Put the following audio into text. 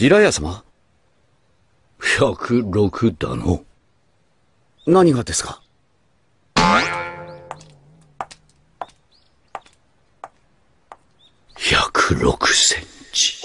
ジラヤ様106だの。何がですか1 0センチ。